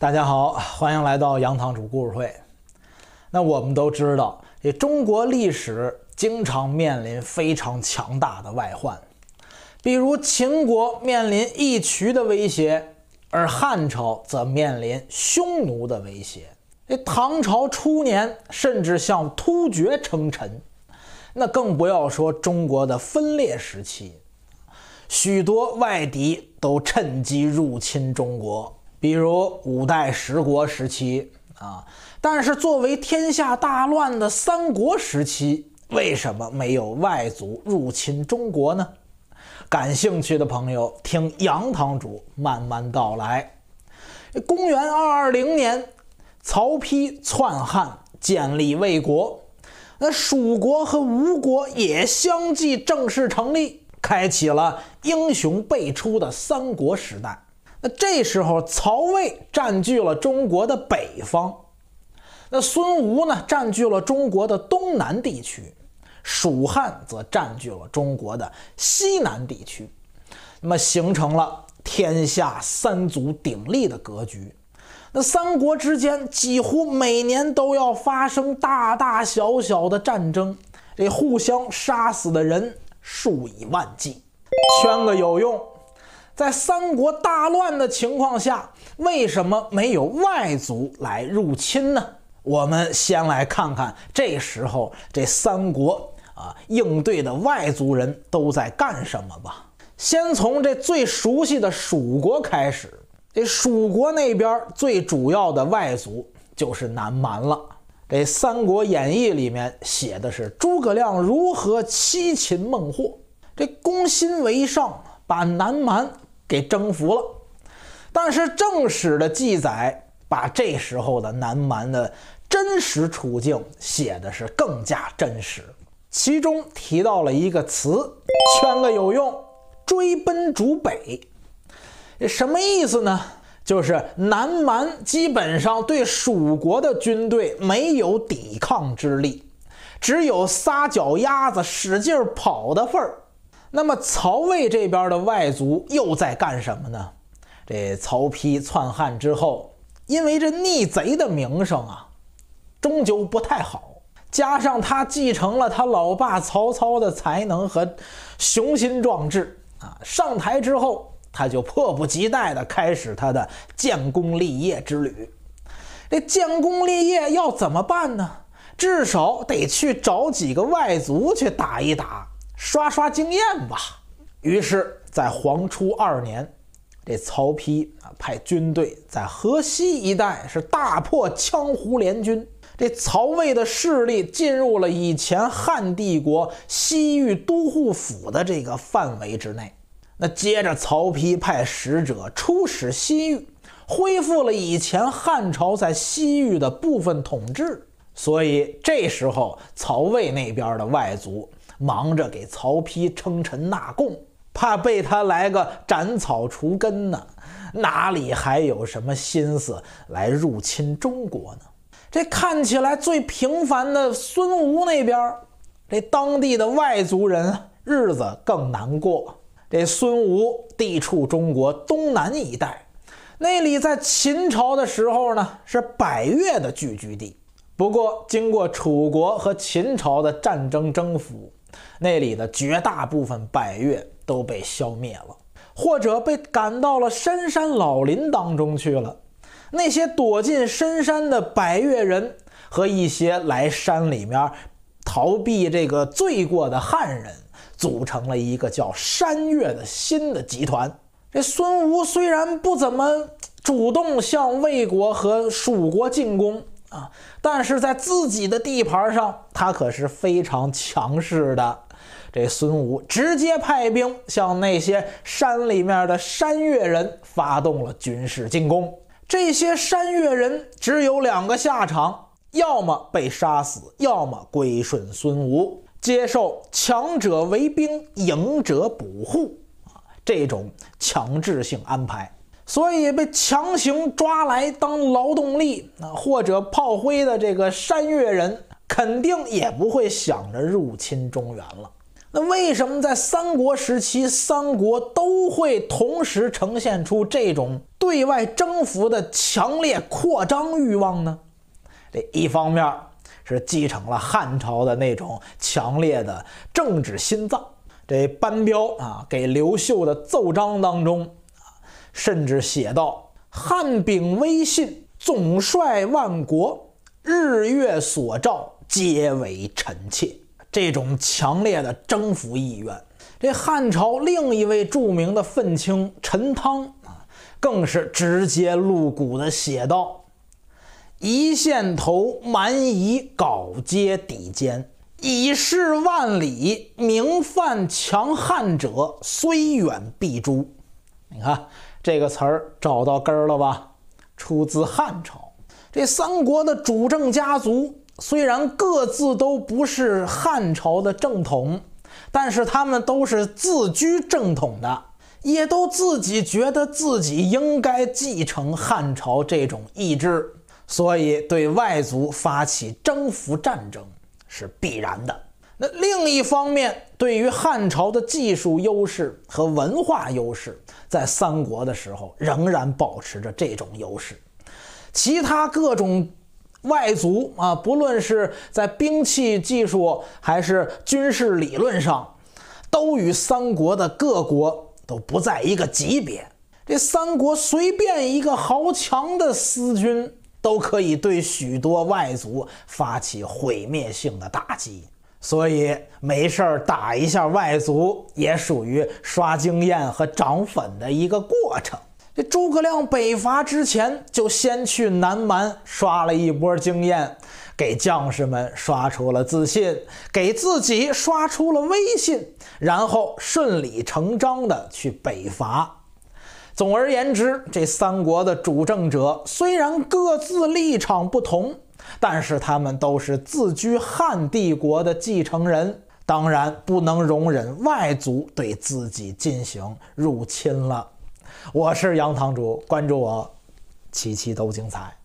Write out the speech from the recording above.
大家好，欢迎来到杨堂主故事会。那我们都知道，这中国历史经常面临非常强大的外患，比如秦国面临义渠的威胁，而汉朝则面临匈奴的威胁。这唐朝初年甚至向突厥称臣，那更不要说中国的分裂时期，许多外敌都趁机入侵中国。比如五代十国时期啊，但是作为天下大乱的三国时期，为什么没有外族入侵中国呢？感兴趣的朋友，听杨堂主慢慢道来。公元二二零年，曹丕篡汉，建立魏国，那蜀国和吴国也相继正式成立，开启了英雄辈出的三国时代。那这时候，曹魏占据了中国的北方，那孙吴呢占据了中国的东南地区，蜀汉则占据了中国的西南地区，那么形成了天下三足鼎立的格局。那三国之间几乎每年都要发生大大小小的战争，这互相杀死的人数以万计。圈个有用。在三国大乱的情况下，为什么没有外族来入侵呢？我们先来看看这时候这三国啊应对的外族人都在干什么吧。先从这最熟悉的蜀国开始，这蜀国那边最主要的外族就是南蛮了。这《三国演义》里面写的是诸葛亮如何七擒孟获，这攻心为上，把南蛮。给征服了，但是正史的记载把这时候的南蛮的真实处境写的是更加真实，其中提到了一个词，圈个有用，追奔逐北，什么意思呢？就是南蛮基本上对蜀国的军队没有抵抗之力，只有撒脚丫子使劲跑的份儿。那么曹魏这边的外族又在干什么呢？这曹丕篡汉之后，因为这逆贼的名声啊，终究不太好。加上他继承了他老爸曹操的才能和雄心壮志啊，上台之后他就迫不及待地开始他的建功立业之旅。这建功立业要怎么办呢？至少得去找几个外族去打一打。刷刷经验吧。于是，在黄初二年，这曹丕啊派军队在河西一带是大破羌胡联军，这曹魏的势力进入了以前汉帝国西域都护府的这个范围之内。那接着，曹丕派使者出使西域，恢复了以前汉朝在西域的部分统治。所以，这时候曹魏那边的外族。忙着给曹丕称臣纳贡，怕被他来个斩草除根呢，哪里还有什么心思来入侵中国呢？这看起来最平凡的孙吴那边，这当地的外族人日子更难过。这孙吴地处中国东南一带，那里在秦朝的时候呢是百越的聚居地，不过经过楚国和秦朝的战争征服。那里的绝大部分百越都被消灭了，或者被赶到了深山老林当中去了。那些躲进深山的百越人和一些来山里面逃避这个罪过的汉人，组成了一个叫山越的新的集团。这孙吴虽然不怎么主动向魏国和蜀国进攻。啊！但是在自己的地盘上，他可是非常强势的。这孙吴直接派兵向那些山里面的山越人发动了军事进攻。这些山越人只有两个下场：要么被杀死，要么归顺孙吴，接受强者为兵，赢者补户这种强制性安排。所以被强行抓来当劳动力啊或者炮灰的这个山越人，肯定也不会想着入侵中原了。那为什么在三国时期，三国都会同时呈现出这种对外征服的强烈扩张欲望呢？这一方面是继承了汉朝的那种强烈的政治心脏。这班彪啊给刘秀的奏章当中。甚至写道：“汉秉威信，总帅万国，日月所照，皆为臣妾。”这种强烈的征服意愿。这汉朝另一位著名的愤青陈汤啊，更是直接露骨的写道：“一线头蛮夷，镐皆底间，以示万里，明犯强汉者，虽远必诛。”你看。这个词儿找到根儿了吧？出自汉朝。这三国的主政家族虽然各自都不是汉朝的正统，但是他们都是自居正统的，也都自己觉得自己应该继承汉朝这种意志，所以对外族发起征服战争是必然的。那另一方面，对于汉朝的技术优势和文化优势。在三国的时候，仍然保持着这种优势。其他各种外族啊，不论是在兵器技术还是军事理论上，都与三国的各国都不在一个级别。这三国随便一个豪强的私军，都可以对许多外族发起毁灭性的打击。所以没事儿打一下外族，也属于刷经验和涨粉的一个过程。这诸葛亮北伐之前，就先去南蛮刷了一波经验，给将士们刷出了自信，给自己刷出了威信，然后顺理成章的去北伐。总而言之，这三国的主政者虽然各自立场不同。但是他们都是自居汉帝国的继承人，当然不能容忍外族对自己进行入侵了。我是杨堂主，关注我，期期都精彩。